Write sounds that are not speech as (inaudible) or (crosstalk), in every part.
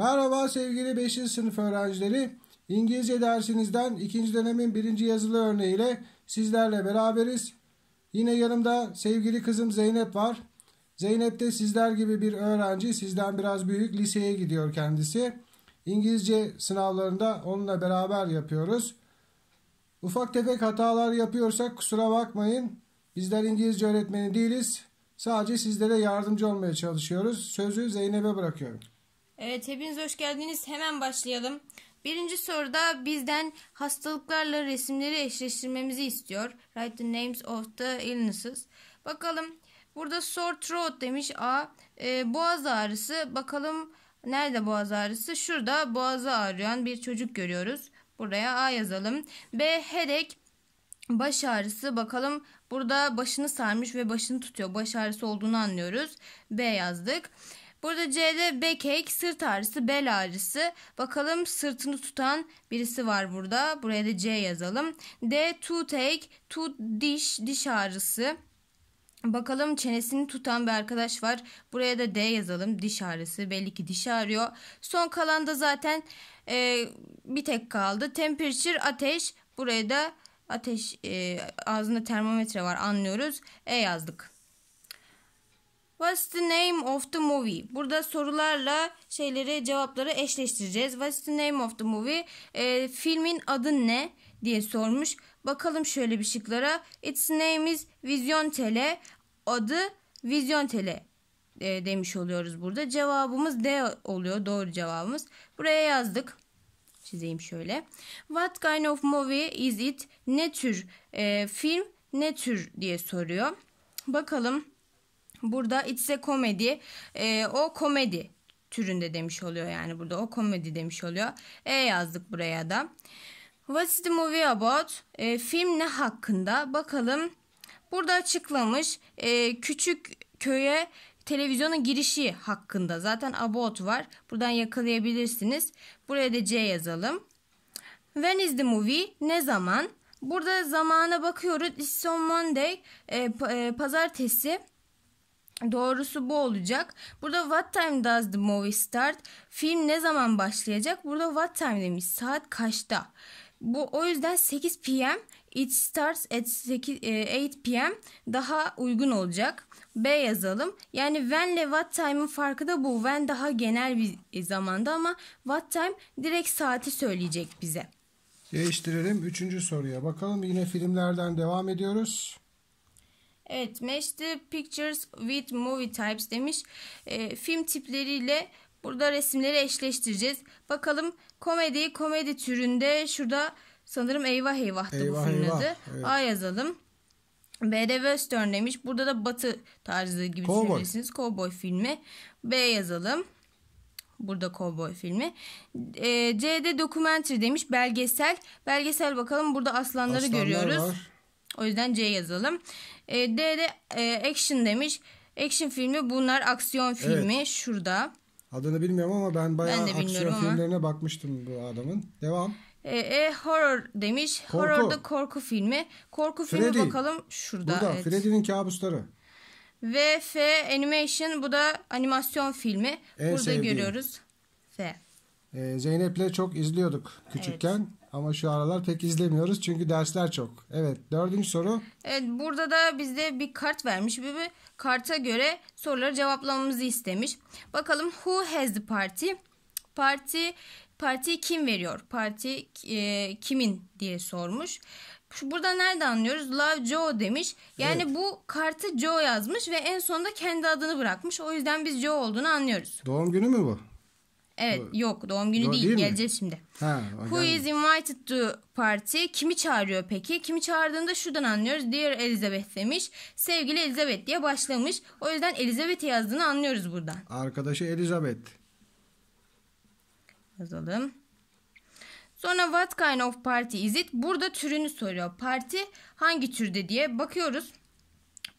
Merhaba sevgili 5. sınıf öğrencileri. İngilizce dersinizden 2. dönemin 1. yazılı örneğiyle sizlerle beraberiz. Yine yanımda sevgili kızım Zeynep var. Zeynep de sizler gibi bir öğrenci. Sizden biraz büyük liseye gidiyor kendisi. İngilizce sınavlarında onunla beraber yapıyoruz. Ufak tefek hatalar yapıyorsak kusura bakmayın. Bizler İngilizce öğretmeni değiliz. Sadece sizlere yardımcı olmaya çalışıyoruz. Sözü Zeynep'e bırakıyorum. Evet hepiniz hoş geldiniz. Hemen başlayalım. Birinci soruda bizden hastalıklarla resimleri eşleştirmemizi istiyor. Write the names of the illnesses. Bakalım burada sore throat demiş A. E, boğaz ağrısı. Bakalım nerede boğaz ağrısı? Şurada boğazı ağrıyan bir çocuk görüyoruz. Buraya A yazalım. B headache baş ağrısı bakalım burada başını sarmış ve başını tutuyor. Baş ağrısı olduğunu anlıyoruz. B yazdık. Burada C'de back ache, sırt ağrısı, bel ağrısı. Bakalım sırtını tutan birisi var burada. Buraya da C yazalım. D toothache, tooth diş, diş ağrısı. Bakalım çenesini tutan bir arkadaş var. Buraya da D yazalım. Diş ağrısı. Belli ki diş ağrıyor. Son kalan da zaten e, bir tek kaldı. Temperature ateş. Buraya da ateş e, ağzında termometre var anlıyoruz. E yazdık. What's the name of the movie? Burada sorularla şeyleri cevapları eşleştireceğiz. What's the name of the movie? E, filmin adı ne diye sormuş. Bakalım şöyle bir şıklara. Its name is Vision Tele. Adı Vision Tele e, demiş oluyoruz burada. Cevabımız D oluyor. Doğru cevabımız. Buraya yazdık. Çizeyim şöyle. What kind of movie is it? Ne tür e, film, ne tür diye soruyor. Bakalım Burada it's a comedy. E, o komedi türünde demiş oluyor yani burada o komedi demiş oluyor. E yazdık buraya da. What's the movie about? E, film ne hakkında? Bakalım. Burada açıklamış. E, küçük köye televizyonun girişi hakkında. Zaten about var. Buradan yakalayabilirsiniz. Buraya da C yazalım. When is the movie? Ne zaman? Burada zamana bakıyoruz. It's on Monday. E, e pazartesi. Doğrusu bu olacak. Burada what time does the movie start? Film ne zaman başlayacak? Burada what time demiş. Saat kaçta? Bu o yüzden 8 p.m. It starts at 8, 8 p.m. daha uygun olacak. B yazalım. Yani when ile what time'ın farkı da bu. When daha genel bir zamanda ama what time direkt saati söyleyecek bize. Değiştirelim. Üçüncü soruya bakalım. Yine filmlerden devam ediyoruz. Evet match the pictures with movie types demiş. E, film tipleriyle burada resimleri eşleştireceğiz. Bakalım komedi komedi türünde şurada sanırım eyvah eyvahtı eyvah, bu filmin adı. Evet. A yazalım. B'de Western demiş. Burada da Batı tarzı gibi Cowboy. düşünebilirsiniz. Cowboy filmi. B yazalım. Burada Cowboy filmi. E, C'de Documentary demiş. Belgesel. Belgesel bakalım. Burada aslanları Aslanlar görüyoruz. Var. O yüzden C yazalım. E, D'de e, action demiş. Action filmi bunlar aksiyon filmi. Evet. Şurada. Adını bilmiyorum ama ben bayağı ben aksiyon ama. filmlerine bakmıştım bu adamın. Devam. E, e horror demiş. Korku. Horror da korku filmi. Korku Freddy. filmi bakalım şurada. Burada evet. Freddy'nin kabusları. Ve F animation bu da animasyon filmi. En Burada sevdiğim. görüyoruz. F. E, Zeynep'le çok izliyorduk küçükken. Evet. Ama şu aralar pek izlemiyoruz çünkü dersler çok. Evet dördüncü soru. Evet burada da bizde bir kart vermiş. Bir, bir karta göre soruları cevaplamamızı istemiş. Bakalım who has the party? Parti parti kim veriyor? Parti e, kimin diye sormuş. burada nerede anlıyoruz? Love Joe demiş. Yani evet. bu kartı Joe yazmış ve en sonunda kendi adını bırakmış. O yüzden biz Joe olduğunu anlıyoruz. Doğum günü mü bu? Evet Do yok doğum günü Do değil, değil geleceğiz şimdi. Ha, Who is invited to party? Kimi çağırıyor peki? Kimi çağırdığında şuradan anlıyoruz. Dear Elizabeth demiş. Sevgili Elizabeth diye başlamış. O yüzden Elizabeth yazdığını anlıyoruz buradan. Arkadaşı Elizabeth. Yazalım. Sonra what kind of party is it? Burada türünü soruyor. Parti hangi türde diye bakıyoruz.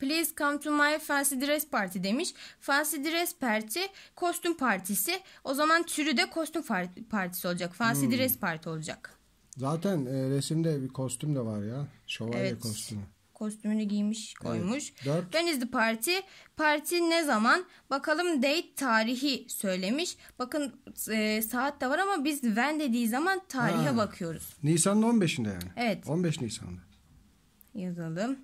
Please come to my fancy dress party demiş. Fancy dress party kostüm partisi. O zaman türü de kostüm partisi olacak. Fancy hmm. dress party olacak. Zaten e, resimde bir kostüm de var ya. Şövalye evet. kostümü kostümünü giymiş koymuş. Evet, dört. When is the party? Parti ne zaman? Bakalım date tarihi söylemiş. Bakın e, saat de var ama biz when dediği zaman tarihe ha. bakıyoruz. Nisan'ın 15'inde yani. Evet. 15 Nisan'da. Yazalım.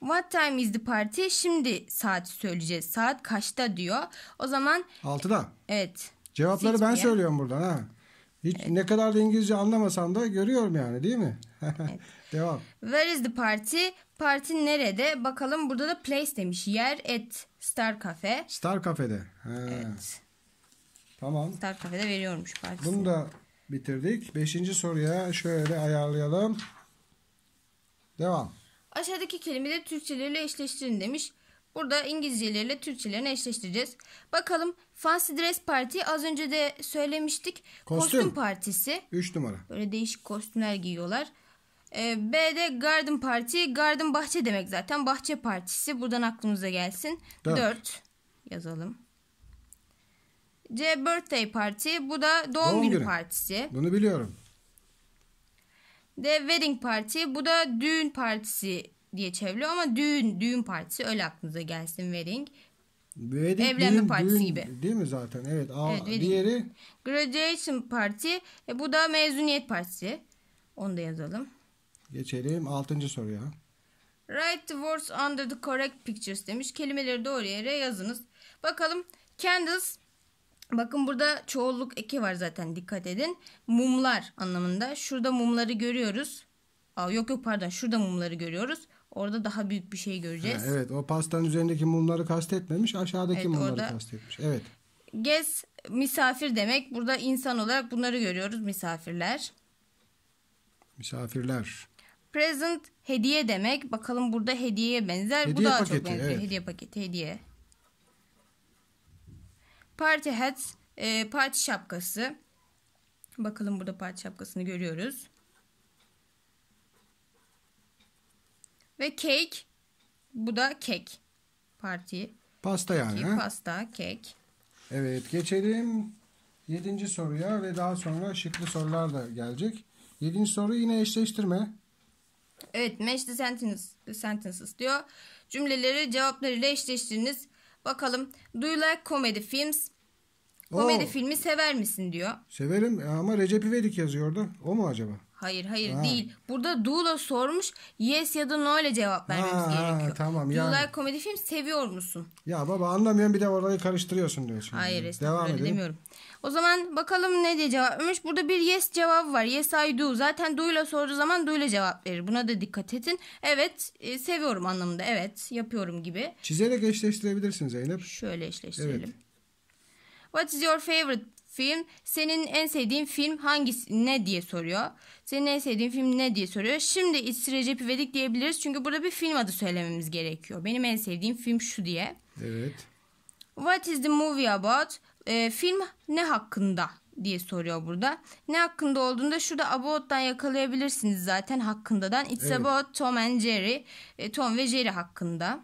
What time is the party? Şimdi saati söyleyeceğiz. Saat kaçta diyor. O zaman 6'da. Evet. Cevapları ben söylüyorum buradan ha. Hiç evet. ne kadar da İngilizce anlamasam da görüyorum yani değil mi? (laughs) evet. Devam. Where is the party? Parti nerede? Bakalım burada da place demiş. Yer at Star Cafe. Star Cafe'de. He. Evet. Tamam. Star Cafe'de veriyormuş partisini. Bunu da bitirdik. Beşinci soruya şöyle ayarlayalım. Devam. Aşağıdaki kelimeleri Türkçeleriyle eşleştirin demiş. Burada İngilizceleriyle Türkçelerini eşleştireceğiz. Bakalım Fancy Dress Party az önce de söylemiştik. Kostüm, Kostüm partisi. 3 numara. Böyle değişik kostümler giyiyorlar. Ee, B'de Garden Party. Garden bahçe demek zaten. Bahçe partisi. Buradan aklımıza gelsin. 4 yazalım. C Birthday Party. Bu da doğum, doğum günü, günü partisi. Bunu biliyorum de wedding party. Bu da düğün partisi diye çeviriyor ama düğün düğün partisi öyle aklınıza gelsin wedding. Wedding, Evlenme düğün, partisi düğün, gibi. Değil mi zaten? Evet. Aa, evet diğeri graduation party. E, bu da mezuniyet partisi. Onu da yazalım. Geçelim 6. soruya. Write the words under the correct pictures demiş. Kelimeleri doğru yere yazınız. Bakalım Candles Bakın burada çoğulluk eki var zaten dikkat edin. Mumlar anlamında. Şurada mumları görüyoruz. Aa, yok yok pardon şurada mumları görüyoruz. Orada daha büyük bir şey göreceğiz. Ha, evet o pastanın üzerindeki mumları kastetmemiş aşağıdaki evet, mumları orada... kastetmiş. Evet. Gez misafir demek. Burada insan olarak bunları görüyoruz misafirler. Misafirler. Present hediye demek. Bakalım burada hediyeye benzer. Hediye Bu daha paketi, çok benziyor. Evet. Hediye paketi hediye. Party hats, e, parti şapkası. Bakalım burada parti şapkasını görüyoruz. Ve cake. Bu da cake. Parti. Pasta yani. Cake, pasta, cake. Evet geçelim yedinci soruya ve daha sonra şıklı sorular da gelecek. Yedinci soru yine eşleştirme. Evet match the sentence, sentences diyor. Cümleleri cevaplarıyla eşleştiriniz. Bakalım do you like comedy films? Komedi Oo. filmi sever misin diyor. Severim e, ama Recep İvedik yazıyordu. O mu acaba? Hayır hayır ha. değil. Burada do'la sormuş. Yes ya da no ile cevap vermemiz ha, gerekiyor. Tamam Do yani. like komedi film seviyor musun? Ya baba anlamıyorum bir de orayı karıştırıyorsun diyorsun. Hayır yani. Devam öyle demiyorum. O zaman bakalım ne diye cevap vermiş. Burada bir yes cevabı var. Yes I do. Zaten do ile sorduğu zaman do ile cevap verir. Buna da dikkat edin. Evet e, seviyorum anlamında. Evet yapıyorum gibi. Çizerek eşleştirebilirsin Zeynep. Şöyle eşleştirelim. Evet. What is your favorite film. Senin en sevdiğin film hangisi ne diye soruyor. Senin en sevdiğin film ne diye soruyor. Şimdi İsri Recep İvedik diyebiliriz. Çünkü burada bir film adı söylememiz gerekiyor. Benim en sevdiğim film şu diye. Evet. What is the movie about? Ee, film ne hakkında diye soruyor burada. Ne hakkında olduğunda şurada about'tan yakalayabilirsiniz zaten hakkındadan. It's evet. about Tom and Jerry. E, Tom ve Jerry hakkında.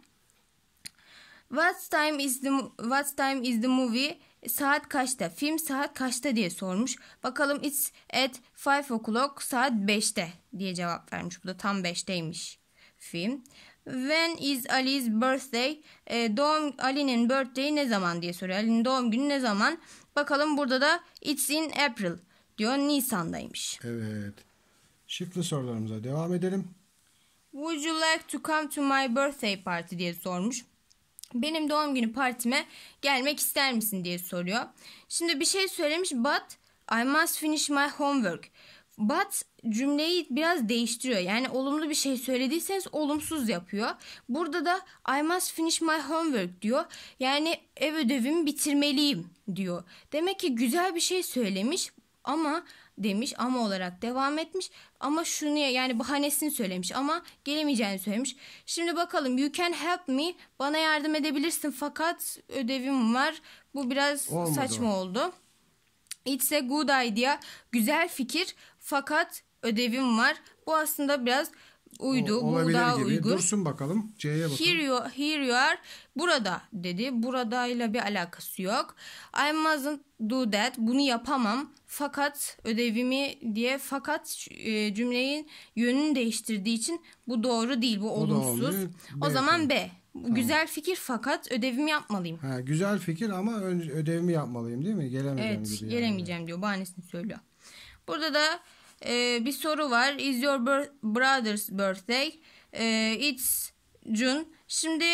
What time is the What time is the movie? saat kaçta? Film saat kaçta diye sormuş. Bakalım it's at 5 o'clock saat 5'te diye cevap vermiş. Bu da tam 5'teymiş film. When is Ali's birthday? E, doğum Ali'nin birthday ne zaman diye soruyor. Ali'nin doğum günü ne zaman? Bakalım burada da it's in April diyor. Nisan'daymış. Evet. Şifre sorularımıza devam edelim. Would you like to come to my birthday party diye sormuş benim doğum günü partime gelmek ister misin diye soruyor. Şimdi bir şey söylemiş but I must finish my homework. But cümleyi biraz değiştiriyor. Yani olumlu bir şey söylediyseniz olumsuz yapıyor. Burada da I must finish my homework diyor. Yani ev ödevimi bitirmeliyim diyor. Demek ki güzel bir şey söylemiş ama demiş ama olarak devam etmiş ama şunu yani bahanesini söylemiş ama gelemeyeceğini söylemiş. Şimdi bakalım you can help me bana yardım edebilirsin fakat ödevim var. Bu biraz Olmadı. saçma oldu. It's a good idea güzel fikir fakat ödevim var. Bu aslında biraz uydu. O, bu daha gibi. uygun. Dursun bakalım. C'ye bakalım. Here you, here you are. Burada dedi. Buradayla bir alakası yok. I mustn't do that. Bunu yapamam. Fakat ödevimi diye fakat e, cümleyin yönünü değiştirdiği için bu doğru değil. Bu olumsuz. O, zaman B. Tamam. Güzel fikir fakat ödevimi yapmalıyım. Ha, güzel fikir ama ödevimi yapmalıyım değil mi? Gelemeyeceğim diyor. Evet gelemeyeceğim yani. diyor. Bahanesini söylüyor. Burada da e, bir soru var. Is your brother's birthday? E, it's June. Şimdi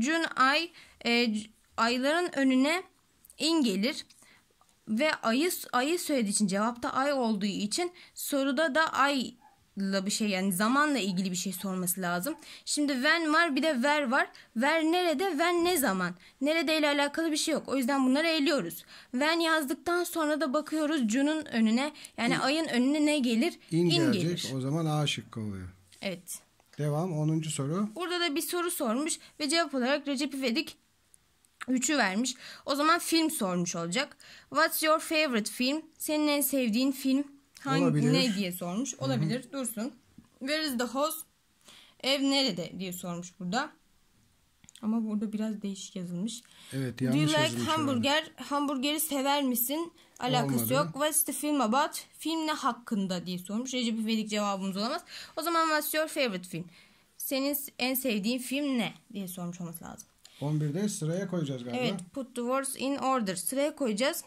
June ay e, ayların önüne in gelir ve ayı ayı söylediği için cevapta ay olduğu için soruda da ay bir şey yani zamanla ilgili bir şey sorması lazım. Şimdi when var bir de where var. Where nerede, when ne zaman? Nerede ile alakalı bir şey yok. O yüzden bunları eliyoruz. When yazdıktan sonra da bakıyoruz Jun'un önüne yani in, ayın önüne ne gelir? In, in gelecek. gelir. O zaman A şıkkı oluyor. Evet. Devam 10. soru. Burada da bir soru sormuş ve cevap olarak Recep İvedik 3'ü vermiş. O zaman film sormuş olacak. What's your favorite film? Senin en sevdiğin film? hangi Olabilir. ne diye sormuş. Olabilir. Hı-hı. Dursun. Where is the house? Ev nerede diye sormuş burada. Ama burada biraz değişik yazılmış. Evet yanlış Do you like hamburger? Herhalde. Hamburgeri sever misin? Alakası Olmadı. yok. What's the film about? Film ne hakkında diye sormuş. Recep İvedik cevabımız olamaz. O zaman what's your favorite film? Senin en sevdiğin film ne? diye sormuş olması lazım. 11'de sıraya koyacağız galiba. Evet put the words in order. Sıraya koyacağız.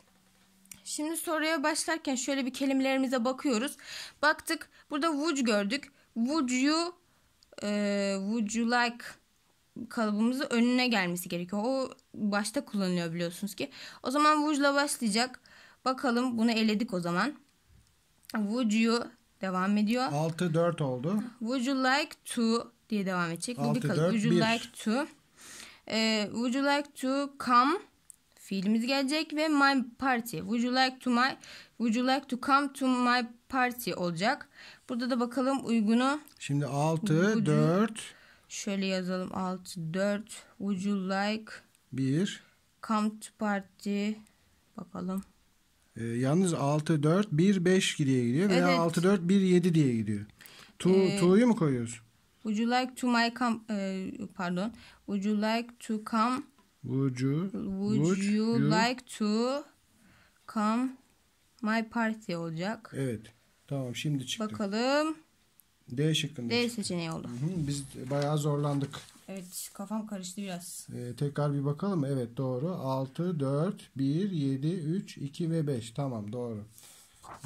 Şimdi soruya başlarken şöyle bir kelimelerimize bakıyoruz. Baktık burada would gördük. Would you e, would you like kalıbımızı önüne gelmesi gerekiyor. O başta kullanılıyor biliyorsunuz ki. O zaman would'la başlayacak. Bakalım bunu eledik o zaman. Would you devam ediyor. 6-4 oldu. Would you like to diye devam edecek. 6-4-1. Would you like to e, would you like to come fiilimiz gelecek ve my party. Would you like to my Would you like to come to my party olacak. Burada da bakalım uygunu. Şimdi 6 would 4 şöyle yazalım 6 4 Would you like 1 come to party bakalım. Ee, yalnız 6 4 1 5 diye gidiyor veya evet. 6 4 1 7 diye gidiyor. To ee, to'yu mu koyuyoruz? Would you like to my come e, pardon. Would you like to come Would you, would, would you, you like to come my party olacak. Evet. Tamam şimdi çıktı. Bakalım. D şıkkında. D seçeneği oldu. Hı hı, biz bayağı zorlandık. Evet kafam karıştı biraz. Ee, tekrar bir bakalım. Evet doğru. 6, 4, 1, 7, 3, 2 ve 5. Tamam doğru.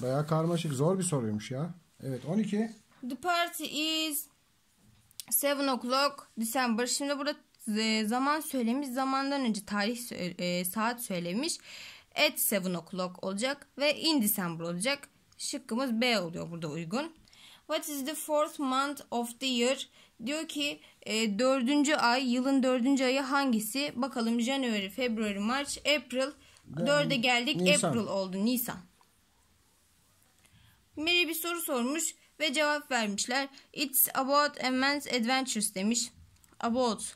Bayağı karmaşık. Zor bir soruymuş ya. Evet 12. The party is 7 o'clock December. Şimdi burada zaman söylemiş, zamandan önce tarih e, saat söylemiş. At 7 o'clock olacak ve in December olacak. Şıkkımız B oluyor burada uygun. What is the fourth month of the year? Diyor ki e, dördüncü ay, yılın dördüncü ayı hangisi? Bakalım January, February, March, April. Dörde geldik. Nisan. April oldu. Nisan. Mary bir soru sormuş ve cevap vermişler. It's about a man's adventures demiş. About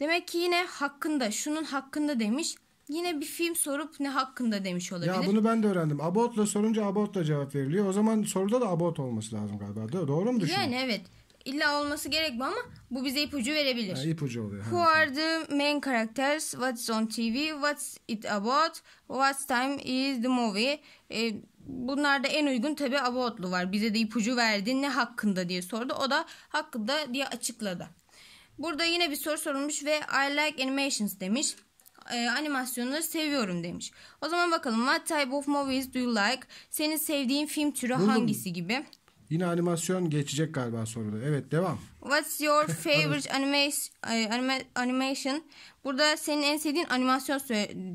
Demek ki yine hakkında, şunun hakkında demiş. Yine bir film sorup ne hakkında demiş olabilir. Ya bunu ben de öğrendim. About'la sorunca about'la cevap veriliyor. O zaman soruda da about olması lazım galiba. Doğru mu düşünüyorsun? Yani evet. İlla olması gerekmiyor ama bu bize ipucu verebilir. Ha, ipucu oluyor. Who are the main characters? What's on TV? What's it about? What time is the movie? E, bunlarda en uygun tabi about'lu var. Bize de ipucu verdi ne hakkında diye sordu. O da hakkında diye açıkladı. Burada yine bir soru sorulmuş ve I like animations demiş. E, animasyonları seviyorum demiş. O zaman bakalım what type of movies do you like? Senin sevdiğin film türü Buldum. hangisi gibi? Yine animasyon geçecek galiba soruda. Evet devam. What's your (laughs) favorite anime, animation? Burada senin en sevdiğin animasyon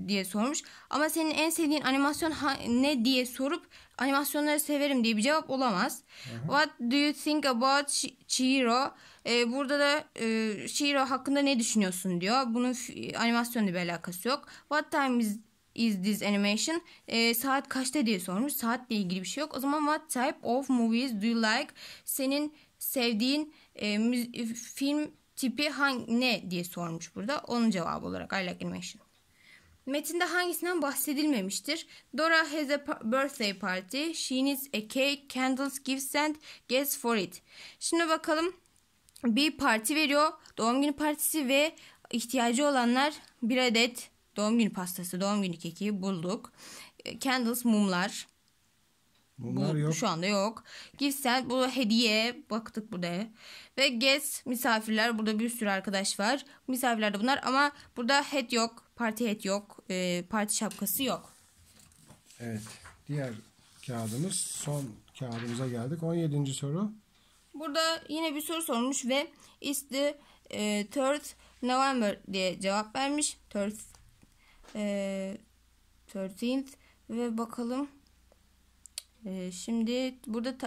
diye sormuş. Ama senin en sevdiğin animasyon ne diye sorup animasyonları severim diye bir cevap olamaz. Aha. What do you think about Chihiro? Ee, burada da e, Chihiro hakkında ne düşünüyorsun diyor. Bunun animasyonla bir alakası yok. What time is is this animation? E, saat kaçta diye sormuş. Saatle ilgili bir şey yok. O zaman what type of movies do you like? Senin sevdiğin e, müzi- e, film tipi hangi ne diye sormuş burada. Onun cevabı olarak I like animation. Metinde hangisinden bahsedilmemiştir? Dora has a birthday party. She needs a cake, candles, gifts and guess for it. Şimdi bakalım bir parti veriyor. Doğum günü partisi ve ihtiyacı olanlar bir adet doğum günü pastası, doğum günü keki bulduk. E, candles, mumlar. Mumlar bu, yok. Şu anda yok. Gitsen bu hediye baktık burada. Ve guest misafirler burada bir sürü arkadaş var. Misafirler de bunlar ama burada hat yok. Parti hat yok. E, parti şapkası yok. Evet. Diğer kağıdımız son kağıdımıza geldik. 17. soru. Burada yine bir soru sormuş ve is the e, third November diye cevap vermiş. Third e, ee, 13 ve bakalım ee, şimdi burada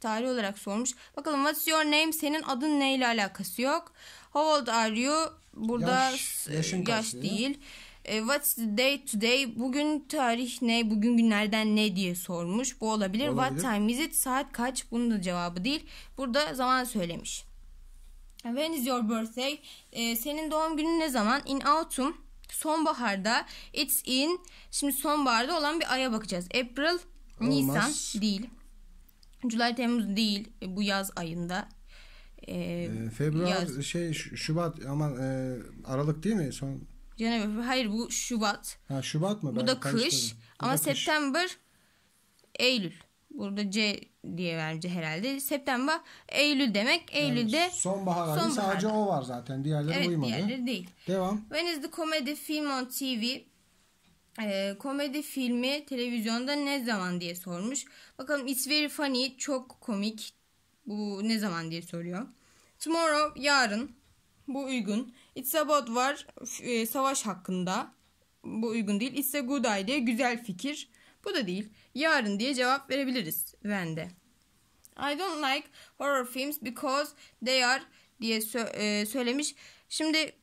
tarih olarak sormuş. Bakalım what's your name? Senin adın ne ile alakası yok. How old are you? Burada yaş, yaş değil. Ee, what's the day today? Bugün tarih ne? Bugün günlerden ne diye sormuş. Bu olabilir. olabilir. What time is it? Saat kaç? Bunun da cevabı değil. Burada zaman söylemiş. When is your birthday? senin doğum günün ne zaman? In autumn sonbaharda it's in şimdi sonbaharda olan bir aya bakacağız. April, Olmaz. Nisan değil. July, Temmuz değil bu yaz ayında. Ee, ee Februar yaz. şey Şubat ama e, Aralık değil mi son? cenab hayır bu Şubat. Ha Şubat mı? Bu ben da kış. Bu ama da September kış. Eylül. Burada C diye verdi herhalde. September Eylül demek. Eylül'de yani sonbahar son sadece o var zaten. Diğerleri evet, uymadı. Diğerleri değil. Devam. When is the comedy film on TV? Ee, komedi filmi televizyonda ne zaman diye sormuş. Bakalım it's very funny. Çok komik. Bu ne zaman diye soruyor. Tomorrow yarın. Bu uygun. It's about var. E, savaş hakkında. Bu uygun değil. It's a good idea. Güzel fikir. Bu da değil. Yarın diye cevap verebiliriz when'de. I don't like horror films because they are diye sö- e, söylemiş. Şimdi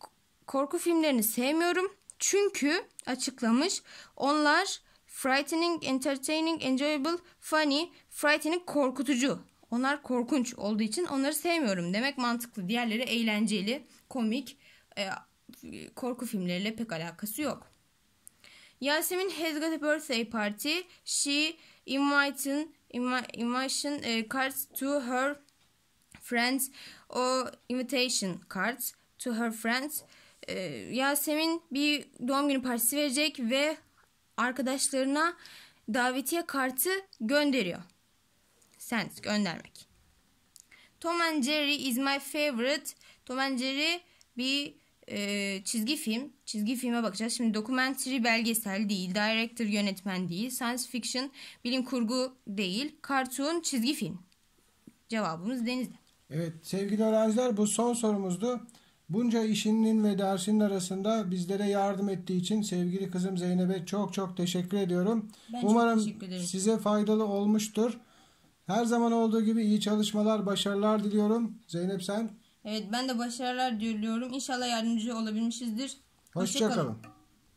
korku filmlerini sevmiyorum. Çünkü açıklamış. Onlar frightening, entertaining, enjoyable, funny, frightening korkutucu. Onlar korkunç olduğu için onları sevmiyorum demek mantıklı. Diğerleri eğlenceli, komik, e, korku filmleriyle pek alakası yok. Yasemin has got a birthday party. She invited invitation uh, cards to her friends or invitation cards to her friends. Ee, Yasemin bir doğum günü partisi verecek ve arkadaşlarına davetiye kartı gönderiyor. Send göndermek. Tom and Jerry is my favorite. Tom and Jerry bir e, çizgi film. Çizgi filme bakacağız. Şimdi dokumentary belgesel değil, director yönetmen değil, science fiction bilim kurgu değil, cartoon çizgi film. Cevabımız Deniz'de. Evet sevgili öğrenciler bu son sorumuzdu. Bunca işinin ve dersinin arasında bizlere yardım ettiği için sevgili kızım Zeynep'e çok çok teşekkür ediyorum. Ben Umarım teşekkür size faydalı olmuştur. Her zaman olduğu gibi iyi çalışmalar, başarılar diliyorum. Zeynep sen Evet ben de başarılar diliyorum. İnşallah yardımcı olabilmişizdir. Hoşçakalın. Hoşça kalın.